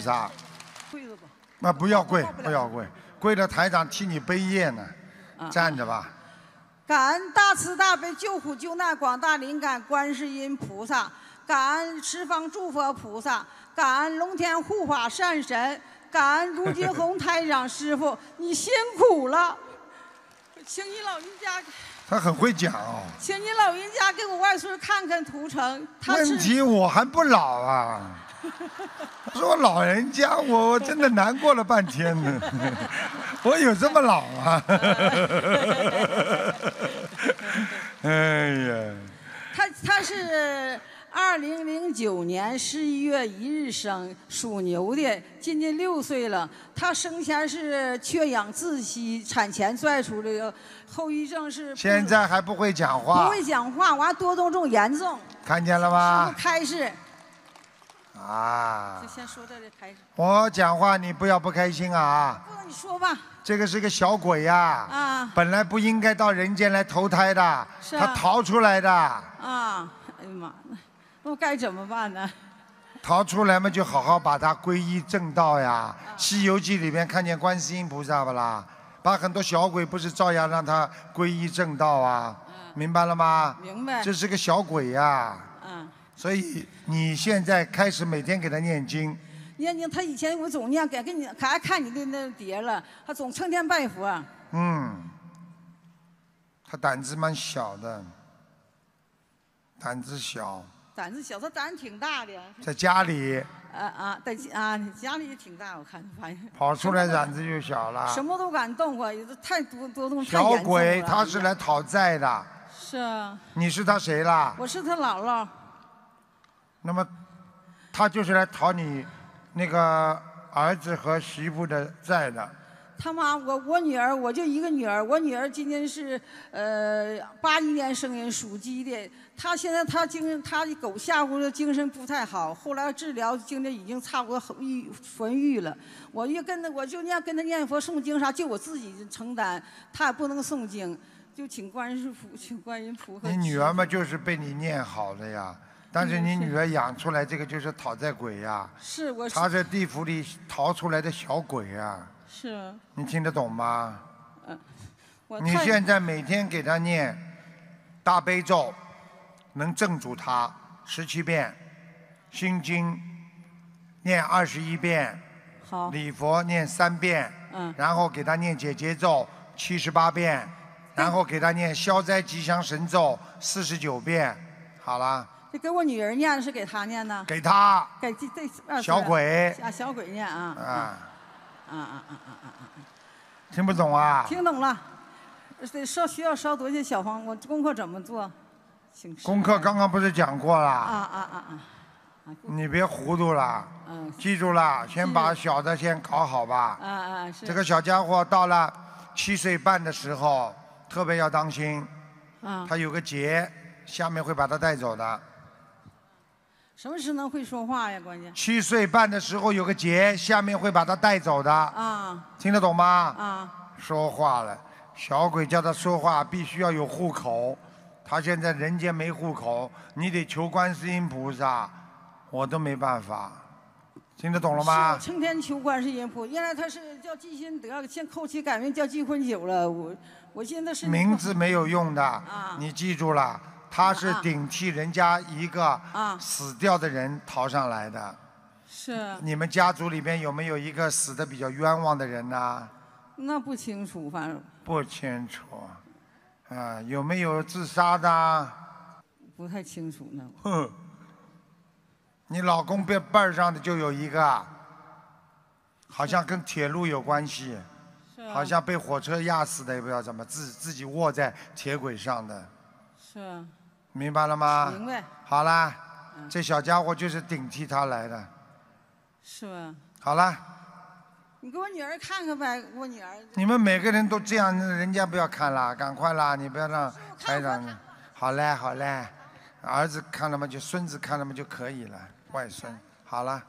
菩萨。跪了吧？那不要跪，不要跪，跪着台长替你背业呢。站着吧。感恩大慈大悲救苦救难广大灵感观世音菩萨，感恩十方诸佛菩萨，感恩龙天护法善神，感恩如金红台长师傅，你辛苦了，请你老人家。他很会讲哦。请你老人家给我外孙看看图腾。问题我还不老啊。说老人家，我我真的难过了半天呢。我有这么老啊？哎呀！他他是二零零九年十一月一日生，属牛的，今年六岁了。他生前是缺氧窒息，产前拽出这个后遗症是现在还不会讲话，不会讲话，完多动症严重。看见了吧？开始。啊！先说这台上。我讲话你不要不开心啊！不能你说吧。这个是个小鬼呀！啊！本来不应该到人间来投胎的，他逃出来的。啊！哎呀妈那那该怎么办呢？逃出来嘛，就好好把他皈依正道呀。西游记里面看见观世音菩萨不啦？把很多小鬼不是照样让他皈依正道啊？明白了吗？明白。这是个小鬼呀。嗯。所以你现在开始每天给他念经。念经，他以前我总念，敢给你还看你的那碟了，他总成天拜佛。嗯，他胆子蛮小的，胆子小。胆子小，他胆挺大的。在家里。啊啊，在家家里挺大，我看反正。跑出来胆子就小了。什么都敢动，过有的太多多动小鬼，他是来讨债的。是。你是他谁啦？我是他姥姥。那么，他就是来讨你那个儿子和媳妇的债的。他妈，我我女儿，我就一个女儿，我女儿今年是呃八一年生人，属鸡的。她现在她精她的狗吓唬的，精神不太好。后来治疗，精神已经差不多愈痊愈了。我就跟她，我就念跟她念佛诵经啥，就我自己承担。她也不能诵经，就请观音请观音菩萨。你女儿嘛，就是被你念好了呀。但是你女儿养出来这个就是讨债鬼呀！是，我。她是地府里逃出来的小鬼呀！是。你听得懂吗？嗯。你现在每天给她念大悲咒，能镇住她十七遍；心经念二十一遍；好。礼佛念三遍。嗯。然后给她念解结咒七十八遍，然后给她念消灾吉祥神咒四十九遍。好了。这给我女儿念是给他念呢？给他。给这这小鬼。啊，小鬼念啊。啊啊啊啊啊啊啊！听不懂啊？听懂了。得烧需要烧多些小方？我功课怎么做？请功课刚刚不是讲过了？啊啊啊啊！你别糊涂了。记住了，先把小的先搞好吧。啊啊这个小家伙到了七岁半的时候，特别要当心。他有个劫，下面会把他带走的。什么时候能会说话呀？关键七岁半的时候有个结，下面会把他带走的。啊，听得懂吗？啊，说话了。小鬼叫他说话，必须要有户口。他现在人间没户口，你得求观世音菩萨，我都没办法。听得懂了吗？成天求观世音菩萨。原来他是叫季新德，现后期改名叫季坤九了。我，我现在是名字没有用的。啊，你记住了。他是顶替人家一个死掉的人逃上来的，是你们家族里边有没有一个死的比较冤枉的人呢？那不清楚，反正不清楚，啊，有没有自杀的？不太清楚呢。哼，你老公辈辈上的就有一个，好像跟铁路有关系，好像被火车压死的，也不知道怎么自自己卧在铁轨上的。是。明白了吗？明白。好啦，这小家伙就是顶替他来的，是吧？好啦，你给我女儿看看呗，我女儿。你们每个人都这样，人家不要看了，赶快啦，你不要让台长。好嘞，好嘞，儿子看了吗？就孙子看了吗？就可以了，外孙。好了。